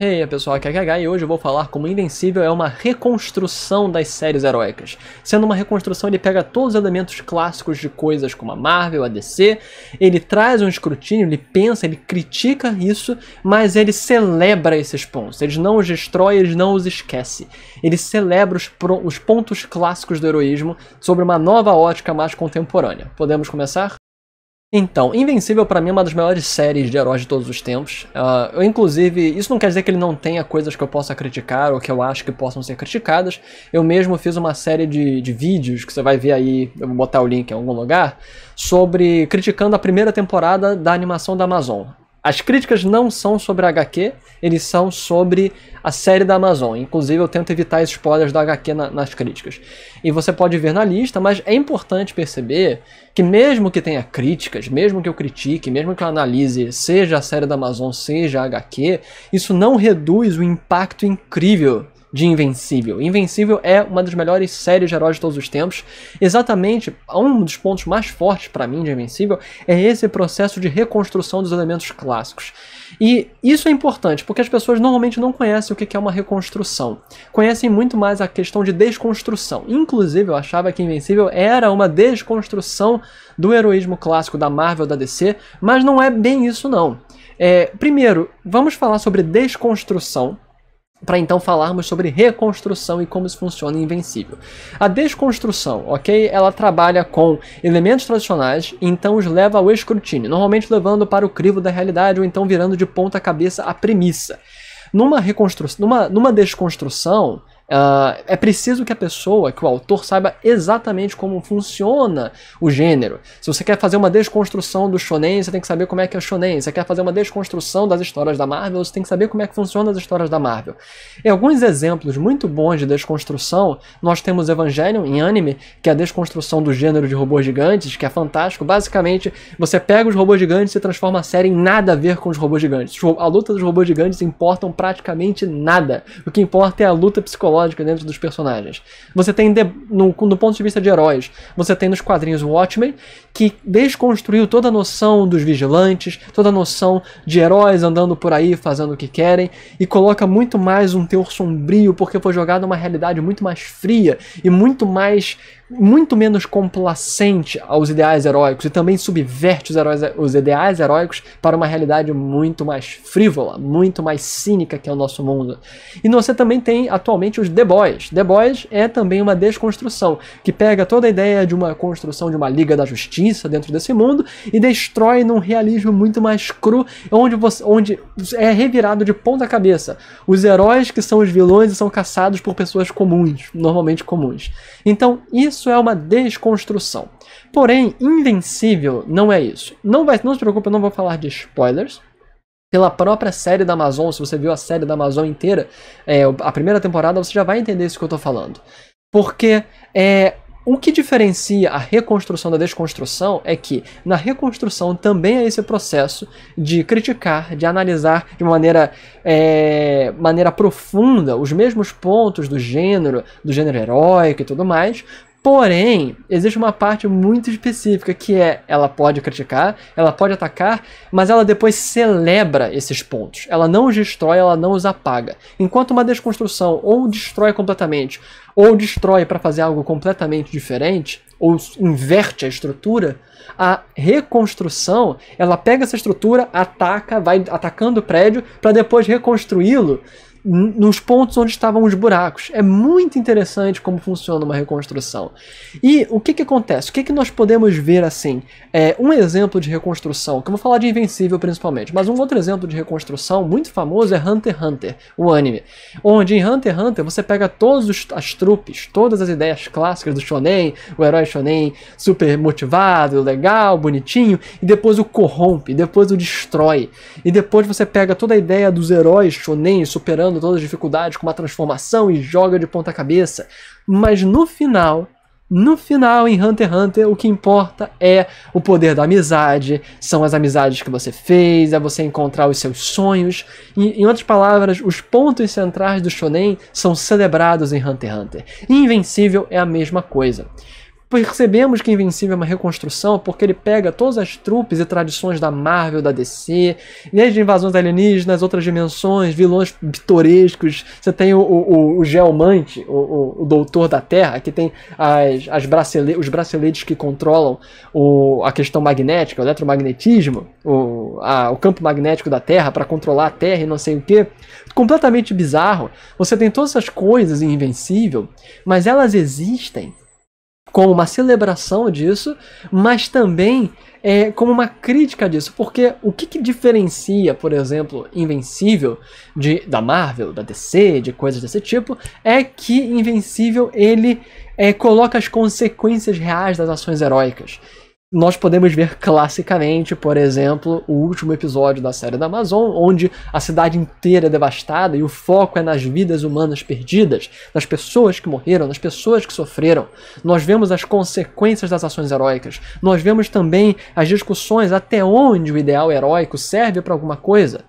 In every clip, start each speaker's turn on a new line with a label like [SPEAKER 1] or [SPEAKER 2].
[SPEAKER 1] Ei, hey, pessoal, aqui é KH e hoje eu vou falar como Invencível é uma reconstrução das séries heróicas. Sendo uma reconstrução, ele pega todos os elementos clássicos de coisas como a Marvel, a DC, ele traz um escrutínio, ele pensa, ele critica isso, mas ele celebra esses pontos. Ele não os destrói, ele não os esquece. Ele celebra os, os pontos clássicos do heroísmo sobre uma nova ótica mais contemporânea. Podemos começar? Então, Invencível para mim é uma das melhores séries de heróis de todos os tempos. Uh, eu, inclusive, isso não quer dizer que ele não tenha coisas que eu possa criticar ou que eu acho que possam ser criticadas. Eu mesmo fiz uma série de, de vídeos que você vai ver aí, eu vou botar o link em algum lugar, sobre criticando a primeira temporada da animação da Amazon. As críticas não são sobre a HQ, eles são sobre a série da Amazon. Inclusive, eu tento evitar spoilers da HQ na, nas críticas. E você pode ver na lista, mas é importante perceber que, mesmo que tenha críticas, mesmo que eu critique, mesmo que eu analise, seja a série da Amazon, seja a HQ, isso não reduz o impacto incrível de Invencível. Invencível é uma das melhores séries de heróis de todos os tempos. Exatamente, um dos pontos mais fortes para mim de Invencível é esse processo de reconstrução dos elementos clássicos. E isso é importante, porque as pessoas normalmente não conhecem o que é uma reconstrução. Conhecem muito mais a questão de desconstrução. Inclusive, eu achava que Invencível era uma desconstrução do heroísmo clássico da Marvel, da DC, mas não é bem isso não. É, primeiro, vamos falar sobre desconstrução, para então falarmos sobre reconstrução e como isso funciona em Invencível. A desconstrução, ok? Ela trabalha com elementos tradicionais então os leva ao escrutínio, normalmente levando para o crivo da realidade ou então virando de ponta cabeça a premissa. Numa, reconstru... numa, numa desconstrução, Uh, é preciso que a pessoa, que o autor saiba exatamente como funciona o gênero. Se você quer fazer uma desconstrução do shonen, você tem que saber como é que é o shonen. Se você quer fazer uma desconstrução das histórias da Marvel, você tem que saber como é que funciona as histórias da Marvel. E alguns exemplos muito bons de desconstrução, nós temos Evangelion em anime, que é a desconstrução do gênero de robôs gigantes, que é fantástico. Basicamente, você pega os robôs gigantes e transforma a série em nada a ver com os robôs gigantes. A luta dos robôs gigantes importam praticamente nada. O que importa é a luta psicológica lógica dentro dos personagens. Você tem, de, no, do ponto de vista de heróis, você tem nos quadrinhos Watchmen, que desconstruiu toda a noção dos vigilantes, toda a noção de heróis andando por aí fazendo o que querem, e coloca muito mais um teor sombrio, porque foi jogado uma realidade muito mais fria e muito mais muito menos complacente aos ideais heróicos e também subverte os, heróis, os ideais heróicos para uma realidade muito mais frívola, muito mais cínica que é o nosso mundo. E você também tem atualmente os The Boys. The Boys é também uma desconstrução que pega toda a ideia de uma construção de uma Liga da Justiça dentro desse mundo e destrói num realismo muito mais cru, onde, você, onde é revirado de ponta cabeça. Os heróis que são os vilões e são caçados por pessoas comuns, normalmente comuns. Então, isso isso é uma desconstrução. Porém, Invencível não é isso. Não, vai, não se preocupe, eu não vou falar de spoilers. Pela própria série da Amazon, se você viu a série da Amazon inteira, é, a primeira temporada, você já vai entender isso que eu estou falando. Porque é, o que diferencia a reconstrução da desconstrução é que, na reconstrução, também é esse processo de criticar, de analisar de maneira, é, maneira profunda os mesmos pontos do gênero, do gênero heróico e tudo mais, Porém, existe uma parte muito específica que é ela pode criticar, ela pode atacar, mas ela depois celebra esses pontos. Ela não os destrói, ela não os apaga. Enquanto uma desconstrução ou destrói completamente, ou destrói para fazer algo completamente diferente, ou inverte a estrutura, a reconstrução, ela pega essa estrutura, ataca, vai atacando o prédio para depois reconstruí-lo nos pontos onde estavam os buracos. É muito interessante como funciona uma reconstrução. E o que, que acontece? O que, que nós podemos ver assim? É, um exemplo de reconstrução, que eu vou falar de Invencível principalmente, mas um outro exemplo de reconstrução muito famoso é Hunter x Hunter, o anime. Onde em Hunter x Hunter você pega todas as trupes, todas as ideias clássicas do shonen, o herói shonen super motivado, legal, bonitinho, e depois o corrompe, depois o destrói. E depois você pega toda a ideia dos heróis shonen superando enfrentando todas as dificuldades com uma transformação e joga de ponta cabeça. Mas no final, no final, em Hunter x Hunter, o que importa é o poder da amizade, são as amizades que você fez, é você encontrar os seus sonhos. E, em outras palavras, os pontos centrais do shonen são celebrados em Hunter x Hunter. Invencível é a mesma coisa percebemos que Invencível é uma reconstrução porque ele pega todas as trupes e tradições da Marvel, da DC, desde invasões alienígenas, outras dimensões, vilões pitorescos. Você tem o, o, o Geomante, o, o, o, Doutor da Terra, que tem as, as bracele, os braceletes que controlam o, a questão magnética, o eletromagnetismo, o, a, o campo magnético da Terra para controlar a Terra e não sei o que. Completamente bizarro. Você tem todas essas coisas em Invencível, mas elas existem como uma celebração disso, mas também é, como uma crítica disso, porque o que, que diferencia, por exemplo, Invencível de, da Marvel, da DC, de coisas desse tipo, é que Invencível ele é, coloca as consequências reais das ações heróicas nós podemos ver classicamente, por exemplo, o último episódio da série da Amazon, onde a cidade inteira é devastada e o foco é nas vidas humanas perdidas, nas pessoas que morreram, nas pessoas que sofreram. Nós vemos as consequências das ações heróicas. Nós vemos também as discussões até onde o ideal heróico serve para alguma coisa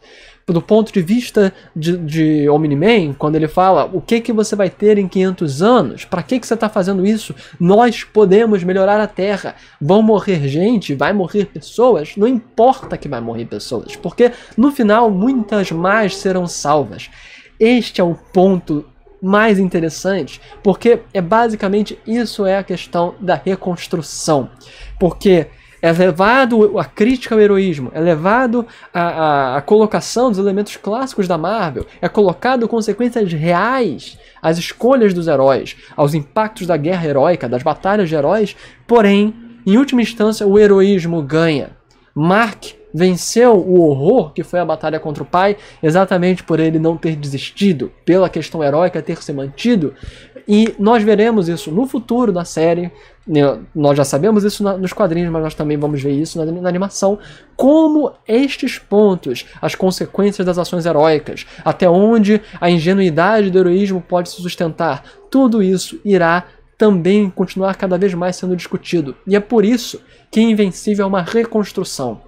[SPEAKER 1] do ponto de vista de, de Omni-Man, quando ele fala o que que você vai ter em 500 anos, para que que você está fazendo isso? Nós podemos melhorar a Terra. Vão morrer gente, vai morrer pessoas, não importa que vai morrer pessoas, porque no final muitas mais serão salvas. Este é o ponto mais interessante, porque é basicamente isso é a questão da reconstrução. Porque é levado a crítica ao heroísmo, é levado a, a, a colocação dos elementos clássicos da Marvel, é colocado consequências reais às escolhas dos heróis, aos impactos da guerra heróica, das batalhas de heróis, porém, em última instância, o heroísmo ganha. Mark venceu o horror que foi a batalha contra o pai, exatamente por ele não ter desistido, pela questão heróica ter se mantido, e nós veremos isso no futuro da série. Né, nós já sabemos isso na, nos quadrinhos, mas nós também vamos ver isso na, na, animação. Como estes pontos, as consequências das ações heróicas, até onde a ingenuidade do heroísmo pode se sustentar, tudo isso irá também continuar cada vez mais sendo discutido. E é por isso que Invencível é uma reconstrução.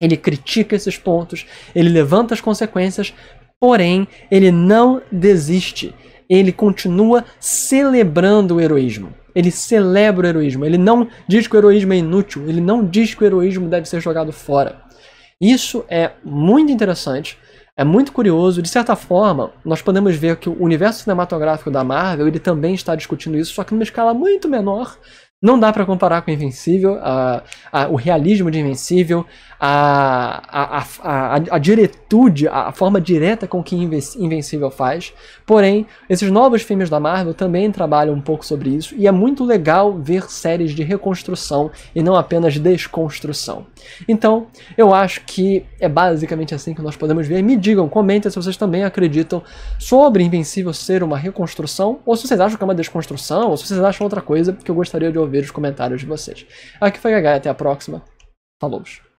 [SPEAKER 1] Ele critica esses pontos, ele levanta as consequências, porém ele não desiste ele continua celebrando o heroísmo. Ele celebra o heroísmo. Ele não diz que o heroísmo é inútil. Ele não diz que o heroísmo deve ser jogado fora. Isso é muito interessante. É muito curioso, de certa forma, nós podemos ver que o universo cinematográfico da Marvel ele também está discutindo isso, só que numa escala muito menor não dá para comparar com Invencível, a, a, o realismo de Invencível, a, a, diretude, a forma direta com que Invencível faz. Porém, esses novos filmes da Marvel também trabalham um pouco sobre isso, e é muito legal ver séries de reconstrução e não apenas desconstrução. Então, eu acho que é basicamente assim que nós podemos ver. Me digam, comentem se vocês também acreditam sobre Invencível ser uma reconstrução, ou se vocês acham que é uma desconstrução, ou se vocês acham outra coisa que eu gostaria de ouvir ver os comentários de vocês. Aqui foi Gagai, até a próxima. Falou!